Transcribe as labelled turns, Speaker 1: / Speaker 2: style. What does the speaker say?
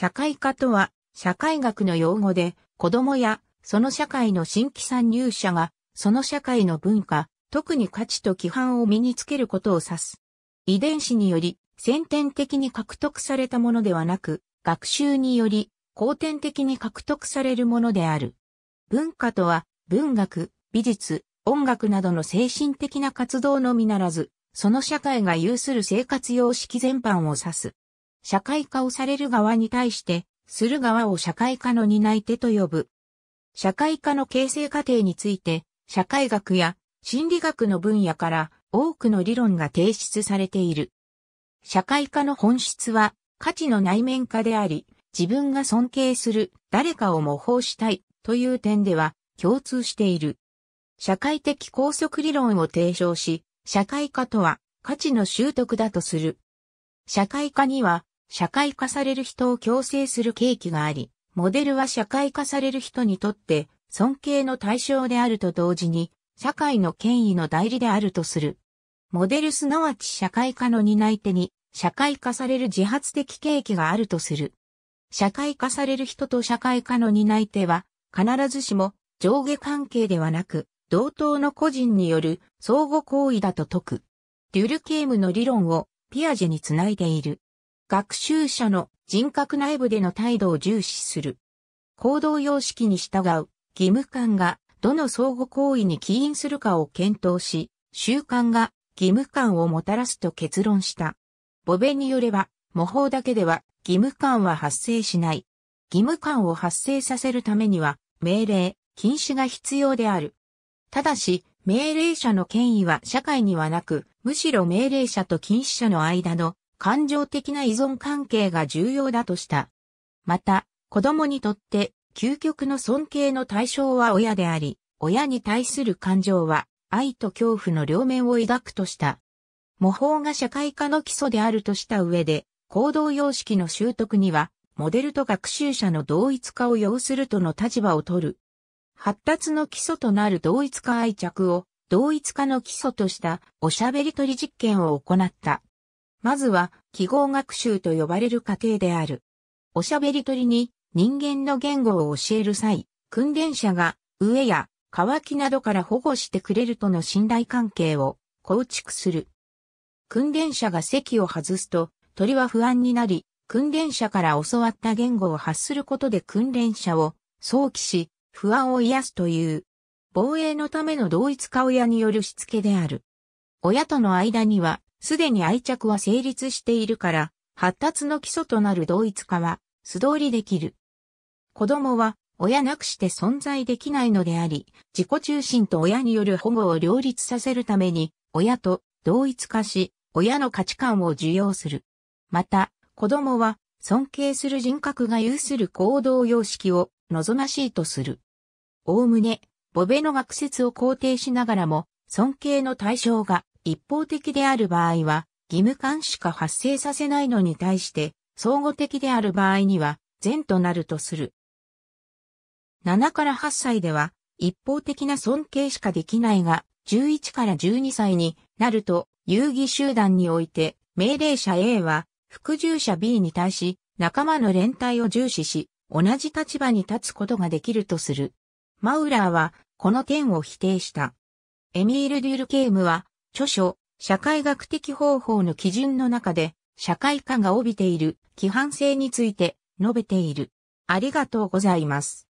Speaker 1: 社会科とは、社会学の用語で、子供や、その社会の新規参入者が、その社会の文化、特に価値と規範を身につけることを指す。遺伝子により、先天的に獲得されたものではなく、学習により、後天的に獲得されるものである。文化とは、文学、美術、音楽などの精神的な活動のみならず、その社会が有する生活様式全般を指す。社会化をされる側に対して、する側を社会化の担い手と呼ぶ。社会化の形成過程について、社会学や心理学の分野から多くの理論が提出されている。社会化の本質は価値の内面化であり、自分が尊敬する誰かを模倣したいという点では共通している。社会的拘束理論を提唱し、社会化とは価値の習得だとする。社会化には社会化される人を強制する契機があり、モデルは社会化される人にとって尊敬の対象であると同時に、社会の権威の代理であるとする。モデルすなわち社会化の担い手に、社会化される自発的契機があるとする。社会化される人と社会化の担い手は、必ずしも上下関係ではなく、同等の個人による相互行為だと説く。デュルケームの理論をピアジェにつないでいる。学習者の人格内部での態度を重視する。行動様式に従う義務感がどの相互行為に起因するかを検討し、習慣が義務感をもたらすと結論した。ボベによれば、模倣だけでは義務感は発生しない。義務感を発生させるためには、命令、禁止が必要である。ただし、命令者の権威は社会にはなく、むしろ命令者と禁止者の間の感情的な依存関係が重要だとした。また、子供にとって究極の尊敬の対象は親であり、親に対する感情は愛と恐怖の両面を抱くとした。模倣が社会化の基礎であるとした上で、行動様式の習得には、モデルと学習者の同一化を要するとの立場を取る。発達の基礎となる同一化愛着を、同一化の基礎としたおしゃべり取り実験を行った。まずは記号学習と呼ばれる過程である。おしゃべり鳥に人間の言語を教える際、訓練者が飢えや乾きなどから保護してくれるとの信頼関係を構築する。訓練者が席を外すと鳥は不安になり、訓練者から教わった言語を発することで訓練者を想起し、不安を癒すという、防衛のための同一化親によるしつけである。親との間にはすでに愛着は成立しているから、発達の基礎となる同一化は素通りできる。子供は親なくして存在できないのであり、自己中心と親による保護を両立させるために、親と同一化し、親の価値観を受容する。また、子供は尊敬する人格が有する行動様式を望ましいとする。おおむね、ボベの学説を肯定しながらも、尊敬の対象が一方的である場合は、義務感しか発生させないのに対して、相互的である場合には、善となるとする。7から8歳では、一方的な尊敬しかできないが、11から12歳になると、遊戯集団において、命令者 A は、服従者 B に対し、仲間の連帯を重視し、同じ立場に立つことができるとする。マウラーは、この点を否定した。エミール・デュルケームは、著書、社会学的方法の基準の中で、社会科が帯びている規範性について述べている。ありがとうございます。